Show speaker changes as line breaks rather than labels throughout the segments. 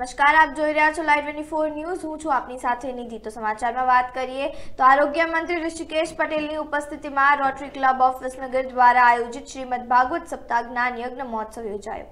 નમસ્કાર આપ જોઈ રહ્યા છો લાઈવ ટ્વેન્ટી ફોર ન્યૂઝ હું છું આપની સાથે નિધિ તો સમાચારમાં વાત કરીએ તો આરોગ્ય મંત્રી ઋષિકેશ પટેલની ઉપસ્થિતિમાં રોટરી ક્લબ ઓફ વિસનગર દ્વારા આયોજિત શ્રીમદ ભાગવત સપ્તાહ જ્ઞાન યજ્ઞ મહોત્સવ યોજાયો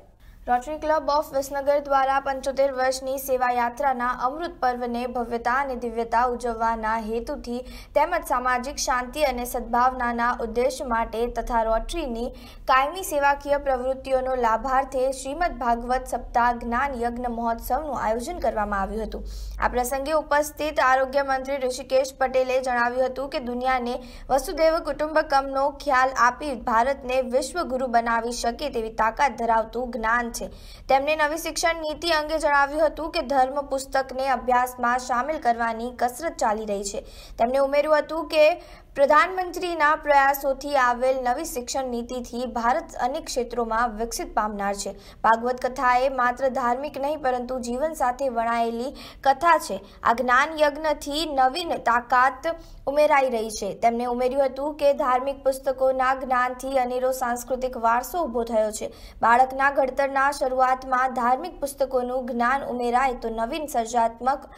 રોટરી ક્લબ ઓફ વિસનગર દ્વારા પંચોતેર વર્ષની સેવાયાત્રાના અમૃત પર્વને ભવ્યતા અને દિવ્યતા ઉજવવાના હેતુથી તેમજ સામાજિક શાંતિ અને સદ્ભાવનાના ઉદ્દેશ માટે તથા રોટરીની કાયમી સેવાકીય પ્રવૃત્તિઓનો લાભાર્થે શ્રીમદ ભાગવત સપ્તાહ જ્ઞાન યજ્ઞ મહોત્સવનું આયોજન કરવામાં આવ્યું હતું આ પ્રસંગે ઉપસ્થિત આરોગ્ય મંત્રી ઋષિકેશ પટેલે જણાવ્યું હતું કે દુનિયાને વસુદેવ કુટુંબકમનો ખ્યાલ આપી ભારતને વિશ્વગુરુ બનાવી શકે તેવી તાકાત ધરાવતું જ્ઞાન છે તેમણે નવી શિક્ષણ નીતિ અંગે જણાવ્યું હતું કે ધર્મ પુસ્તકને અભ્યાસમાં સામેલ કરવાની કસરત ચાલી રહી છે તેમણે ઉમેર્યું હતું કે પ્રધાનમંત્રીના પ્રયાસોથી આવેલ નવી શિક્ષણ નીતિથી ભારત અનેક ક્ષેત્રોમાં વિકસિત પામનાર છે ભાગવત કથા એ માત્ર ધાર્મિક નહીં પરંતુ જીવન સાથે વણાયેલી કથા છે આ જ્ઞાન યજ્ઞથી નવીન તાકાત ઉમેરાઈ રહી છે તેમણે ઉમેર્યું હતું કે ધાર્મિક પુસ્તકોના જ્ઞાનથી અનેરો સાંસ્કૃતિક વારસો ઊભો થયો છે બાળકના ઘડતરના શરૂઆતમાં ધાર્મિક પુસ્તકોનું જ્ઞાન ઉમેરાય તો નવીન સર્જાત્મક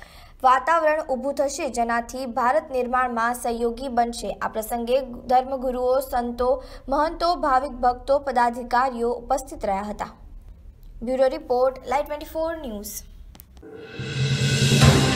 વાતાવરણ ઊભું થશે જેનાથી ભારત નિર્માણમાં સહયોગી બનશે આ પ્રસંગે ધર્મગુરુઓ સંતો મહંતો ભાવિક ભક્તો પદાધિકારીઓ ઉપસ્થિત રહ્યા હતા bureau report light twenty four news